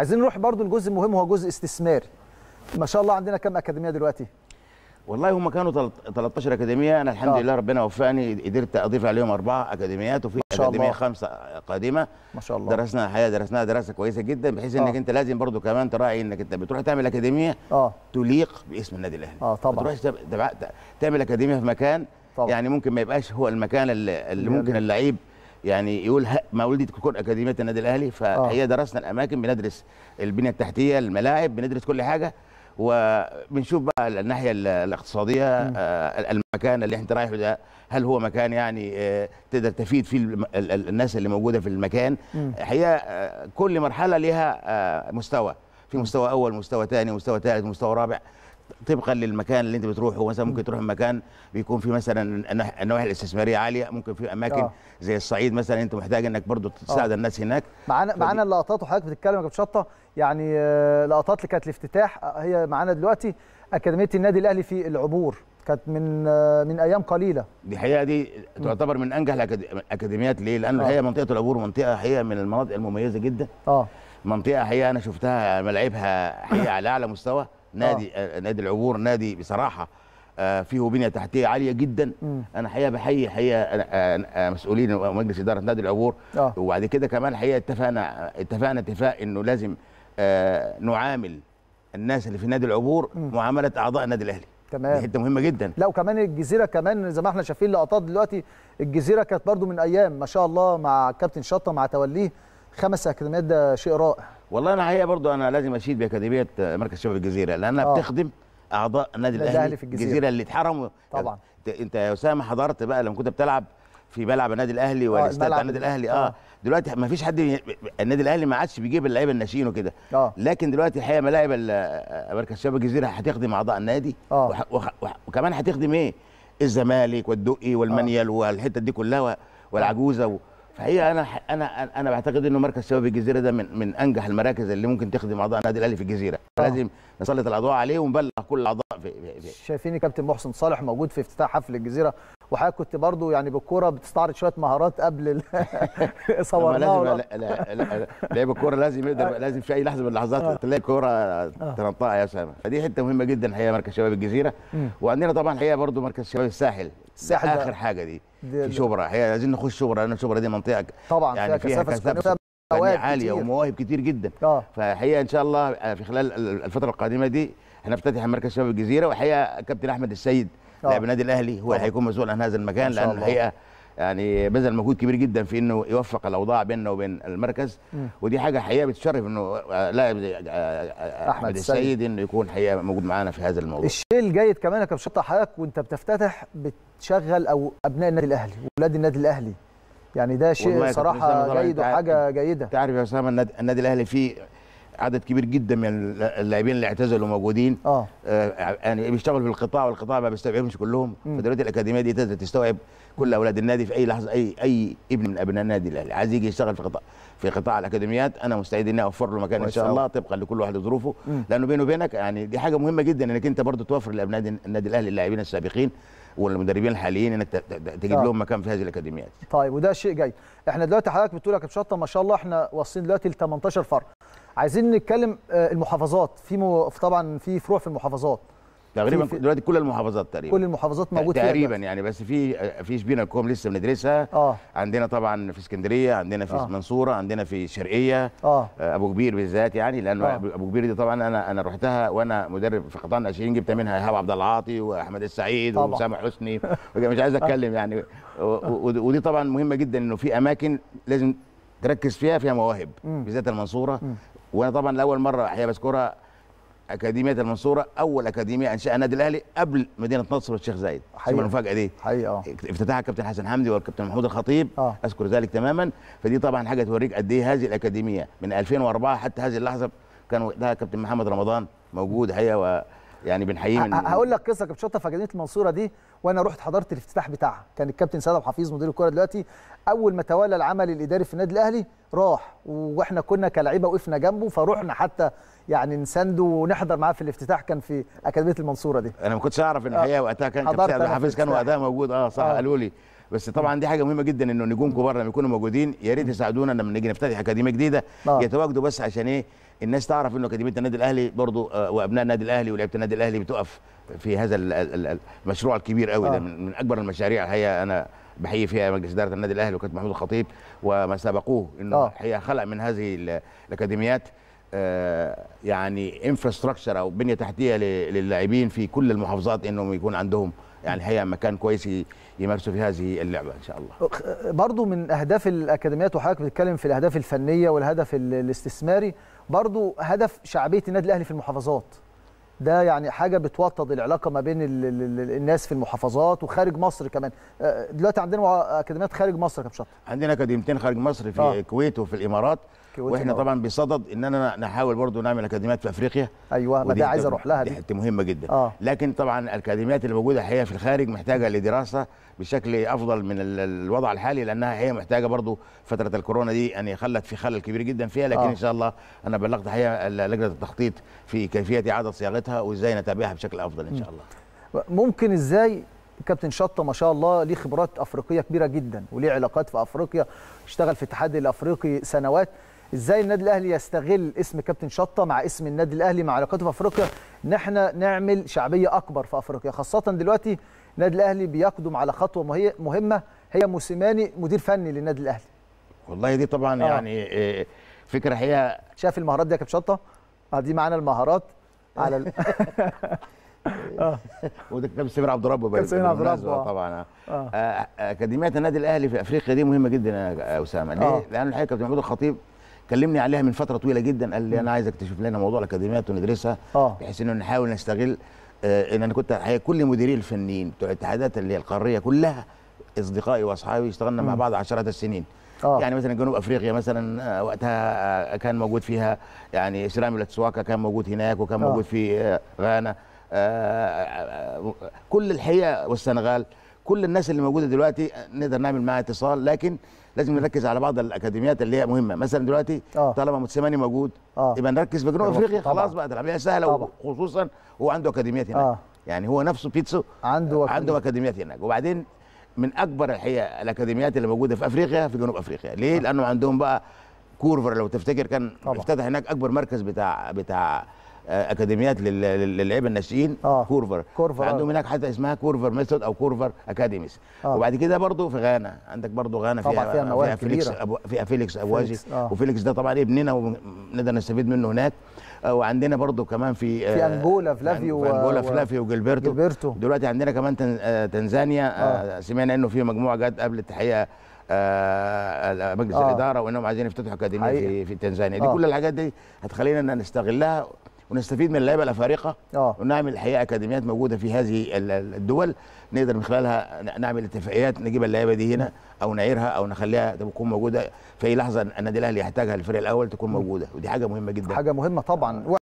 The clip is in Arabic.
عايزين نروح برضو الجزء المهم هو جزء استثماري ما شاء الله عندنا كم اكاديميه دلوقتي والله هم كانوا 13 اكاديميه انا الحمد آه. لله ربنا وفقني قدرت اضيف عليهم اربعه اكاديميات وفي اكاديميه الله. خمسه قادمه ما شاء الله درسنا الحقيقه درسناها دراسه كويسه جدا بحيث انك آه. انت لازم برضو كمان تراعي انك انت بتروح تعمل اكاديميه آه. تليق باسم النادي الاهلي اه طبعا بتروح تعمل اكاديميه في مكان طبعا. يعني ممكن ما يبقاش هو المكان اللي, اللي ممكن اللعيب يعني يقول مولدي تكون اكاديميه النادي الاهلي آه. فهي درسنا الاماكن بندرس البنيه التحتيه الملاعب بندرس كل حاجه وبنشوف بقى الناحيه الاقتصاديه آه، المكان اللي انت رايحه ده هل هو مكان يعني آه، تقدر تفيد فيه الناس اللي موجوده في المكان الحقيقه كل مرحله ليها مستوى في مستوى اول مستوى ثاني مستوى ثالث مستوى رابع طبقا للمكان اللي انت بتروحه مثلا ممكن تروح مكان بيكون فيه مثلا النواحي الاستثماريه عاليه ممكن في اماكن أوه. زي الصعيد مثلا انت محتاج انك برضو آه. تساعد الناس هناك معانا فدي... معانا اللقطات وحضرتك بتتكلم يا كابتن شطه يعني آه، لقطات اللي كانت الافتتاح آه، هي معانا دلوقتي اكاديميه النادي الاهلي في العبور كانت من من ايام قليله دي حقيقه دي تعتبر من انجح الاكاديميات ليه لانه هي منطقه العبور منطقه حقيقه من المناطق المميزه جدا اه منطقه حقيقه انا شفتها ملاعبها حقيقه على اعلى مستوى نادي آه. آه. نادي العبور نادي بصراحه آه، فيه بنيه تحتيه عاليه جدا م. انا حقيقه بحيي حقيقه آه، مسؤولين مجلس اداره نادي العبور آه. وبعد كده كمان حقيقه اتفقنا اتفقنا اتفاق انه لازم نعامل الناس اللي في نادي العبور م. معامله اعضاء النادي الاهلي تمام دي حته مهمه جدا لا وكمان الجزيره كمان زي ما احنا شايفين لقطات دلوقتي الجزيره كانت برضو من ايام ما شاء الله مع كابتن شطه مع توليه خمس اكاديميات ده شيء رائع والله انا حقيقه برضو انا لازم اشيد باكاديميه مركز شباب الجزيره لانها آه. بتخدم اعضاء النادي الاهلي في الجزيره, الجزيرة اللي اتحرموا طبعا انت يا اسامه حضرت بقى لما كنت بتلعب في ملعب النادي الاهلي آه، والاستاد النادي الاهلي آه. اه, دلوقتي ما فيش حد النادي الاهلي ما عادش بيجيب اللعيبه الناشئين وكده آه. لكن دلوقتي الحقيقه ملاعب آه، مركز شباب الجزيره هتخدم اعضاء النادي آه. وح... وح... وح... وكمان هتخدم ايه الزمالك والدقي والمنيل آه. والحته دي كلها والعجوزه آه. الحقيقه انا انا انا بعتقد انه مركز شباب الجزيره ده من من انجح المراكز اللي ممكن تخدم اعضاء النادي الاهلي في الجزيره آه. لازم نسلط الاضواء عليه ونبلغ كل الاعضاء في, في, في. شايفين كابتن محسن صالح موجود في افتتاح حفل الجزيره وحضرتك كنت برضو يعني بالكوره بتستعرض شويه مهارات قبل صورناها لازم لا لا لا لعيب الكوره لازم يقدر آه. لازم في اي لحظه من اللحظات آه. تلاقي الكوره آه. تنطقها يا اسامه فدي حته مهمه جدا الحقيقه مركز شباب الجزيره وعندنا طبعا الحقيقه برضو مركز شباب الساحل الساحل اخر حاجه دي في شبرا هي عايزين نخش شبرا لان شبرا دي منطقه طبعا يعني فيها كثافه فنيه عاليه كتير. ومواهب كتير جدا آه. فالحقيقه ان شاء الله آه، في خلال الفتره القادمه دي هنفتتح مركز شباب الجزيره والحقيقه كابتن احمد السيد آه. لاعب النادي الاهلي هو اللي هيكون مسؤول عن هذا المكان لان الحقيقه يعني بذل مجهود كبير جدا في انه يوفق الاوضاع بيننا وبين المركز ودي حاجه حقيقه بتشرف انه آه، لاعب آه، آه، احمد السيد انه يكون حقيقه موجود معانا في هذا الموضوع الشيء الجيد كمان يا كابتن شطه حضرتك وانت بتفتتح بتشغل او ابناء النادي الاهلي ولاد النادي الاهلي يعني ده شيء صراحه جيد وحاجه جيده تعرف يا اسامه النادي الاهلي فيه عدد كبير جدا من اللاعبين اللي اعتزلوا موجودين آه. اه يعني بيشتغلوا في القطاع والقطاع ما بيستوعبهمش كلهم فدلوقتي الاكاديميه دي تقدر تستوعب كل اولاد النادي في اي لحظه اي اي ابن من ابناء النادي الاهلي عايز يجي يشتغل في قطاع في قطاع الاكاديميات انا مستعد اني اوفر له مكان ان شاء الله طبقا لكل واحد ظروفه لانه بينه وبينك يعني دي حاجه مهمه جدا انك انت برضه توفر لابناء النادي الاهلي اللاعبين السابقين والمدربين الحاليين انك تجيب آه. لهم مكان في هذه الاكاديميات. طيب وده شيء جاي، احنا دلوقتي حضرتك بتقول يا كابتن شطه ما شاء الله احنا واصلين دلوقتي ل 18 فرق عايزين نتكلم آه، المحافظات في طبعا في فروع في المحافظات تقريبا دلوقتي كل المحافظات تقريبا كل المحافظات موجوده تقريبا فيها يعني بس في آه، في شبينه كوم لسه بندرسها آه. عندنا طبعا في اسكندريه عندنا في المنصوره آه. عندنا في الشرقيه آه. آه. ابو كبير بالذات يعني لانه آه. ابو كبير دي طبعا انا انا رحتها وانا مدرب في قطاع الناشئين جبت منها ايهاب عبد العاطي واحمد السعيد وسامح حسني مش عايز اتكلم يعني ودي طبعا مهمه جدا انه في اماكن لازم تركز فيها فيها مواهب بالذات المنصوره وانا طبعا لاول مره احيا بذكرها اكاديميه المنصوره اول اكاديميه انشاها النادي الاهلي قبل مدينه نصر والشيخ زايد حقيقه المفاجاه دي حقيقه آه. افتتحها الكابتن حسن حمدي والكابتن محمود الخطيب أوه. اذكر ذلك تماما فدي طبعا حاجه توريك قد ايه هذه الاكاديميه من 2004 حتى هذه اللحظه كان وقتها كابتن محمد رمضان موجود حقيقه يعني بنحييه من هقول لك قصه كابتن شطه في المنصوره دي وانا رحت حضرت الافتتاح بتاعها كان الكابتن سيد عبد الحفيظ مدير الكوره دلوقتي اول ما تولى العمل الاداري في النادي الاهلي راح واحنا كنا كلعيبه وقفنا جنبه فروحنا حتى يعني نسنده ونحضر معاه في الافتتاح كان في اكاديميه المنصوره دي انا ما كنتش اعرف ان الحقيقه وقتها كان كابتن سيد عبد الحفيظ كان وقتها موجود اه صح آه. قالوا لي بس طبعا دي حاجه مهمه جدا انه نجوم كبار لما يكونوا موجودين يا ريت يساعدونا لما نيجي نفتتح اكاديميه جديده نعم. يتواجدوا بس عشان ايه الناس تعرف انه اكاديميه النادي الاهلي برضو آه، وابناء النادي الاهلي ولعيبه النادي الاهلي بتقف في هذا المشروع الكبير قوي ده آه. من اكبر المشاريع الحقيقه انا بحيي فيها مجلس اداره النادي الاهلي وكابتن محمود الخطيب وما سبقوه انه هي آه. خلق من هذه الاكاديميات يعني انفراستراكشر او بنيه تحتيه للاعبين في كل المحافظات انهم يكون عندهم يعني هي مكان كويس يمارسوا فيه هذه اللعبه ان شاء الله برضو من اهداف الاكاديميات وحضرتك بتتكلم في الاهداف الفنيه والهدف الاستثماري برضو هدف شعبيه النادي الاهلي في المحافظات ده يعني حاجه بتوطد العلاقه ما بين الـ الـ الناس في المحافظات وخارج مصر كمان أه، أه، دلوقتي عندنا اكاديميات خارج مصر يا كابتن عندنا اكاديميتين خارج مصر في آه. الكويت آه. وفي الامارات واحنا طبعا بصدد اننا نحاول برضو نعمل اكاديميات في افريقيا ايوه ما ده عايز اروح لها دي, دي حته مهمه جدا آه. لكن طبعا الاكاديميات اللي موجوده الحقيقه في الخارج محتاجه لدراسه بشكل افضل من الوضع الحالي لانها هي محتاجه برضو فتره الكورونا دي ان يعني يخلت في خلل كبير جدا فيها لكن آه. ان شاء الله انا بلغت حقيقه لجنه التخطيط في كيفيه اعاده صياغتها وازاي نتابعها بشكل افضل ان شاء الله ممكن ازاي كابتن شطه ما شاء الله ليه خبرات افريقيه كبيره جدا وليه علاقات في افريقيا اشتغل في الاتحاد الافريقي سنوات ازاي النادي الاهلي يستغل اسم كابتن شطه مع اسم النادي الاهلي مع علاقاته في افريقيا ان احنا نعمل شعبيه اكبر في افريقيا خاصه دلوقتي النادي الاهلي بيقدم على خطوه مهمه هي موسيماني مدير فني للنادي الاهلي والله دي طبعا آه. يعني آه، فكره هي شاف المهارات دي يا كابتن شطه آه، دي معانا المهارات على ال... اه وده كابتن سمير عبد الرب عبد طبعا آه. آه. اكاديميه آه، النادي الاهلي في افريقيا دي مهمه جدا يا اسامه ليه؟ آه. لان الحقيقه كابتن محمود الخطيب كلمني عليها من فتره طويله جدا قال لي انا عايز اكتشف لنا موضوع الاكاديميات وندرسها آه. بحيث انه نحاول نستغل آه، ان انا كنت الحقيقه كل مديري الفنيين بتوع الاتحادات اللي هي القاريه كلها اصدقائي واصحابي اشتغلنا مع بعض عشرات السنين أوه. يعني مثلا جنوب افريقيا مثلا آه، وقتها آه، كان موجود فيها يعني اسلام لاتسواكا كان موجود هناك وكان أوه. موجود في غانا كل الحياه والسنغال كل الناس اللي موجوده دلوقتي نقدر نعمل معاها اتصال لكن لازم نركز على بعض الاكاديميات اللي هي مهمه مثلا دلوقتي آه. طالما موتسيماني موجود آه. يبقى نركز في جنوب افريقيا خلاص بقى العمليه سهله وخصوصا هو عنده اكاديميات هناك آه. يعني هو نفسه بيتسو عنده عنده اكاديميات هناك وبعدين من اكبر الحقيقه الاكاديميات اللي موجوده في افريقيا في جنوب افريقيا ليه آه. لانه عندهم بقى كورفر لو تفتكر كان طبعا. افتتح هناك اكبر مركز بتاع بتاع آه، اكاديميات للعيبه الناشئين آه. كورفر كورفر عندهم آه. هناك حتى اسمها كورفر ميثود او كورفر اكاديميز آه. وبعد كده برضه في غانا عندك برضه غانا فيها فيها, مواهب فيليكس أبو فيها فيليكس ابواجي آه. وفيليكس ده طبعا ابننا ونقدر نستفيد منه هناك آه، وعندنا برضه كمان في في انجولا فلافيو في انجولا فلافيو وجلبرتو جلبرتو دلوقتي عندنا كمان تنزانيا آه. سمعنا انه في مجموعه جت قبل التحيه مجلس آه. الاداره وانهم عايزين يفتتحوا اكاديميه في في تنزانيا دي آه. كل الحاجات دي هتخلينا نستغلها ونستفيد من اللعيبه الافارقه آه. ونعمل الحقيقه اكاديميات موجوده في هذه الدول نقدر من خلالها نعمل اتفاقيات نجيب اللعيبه دي هنا او نعيرها او نخليها تكون موجوده في اي لحظه النادي الاهلي يحتاجها الفريق الاول تكون موجوده ودي حاجه مهمه جدا حاجه مهمه طبعا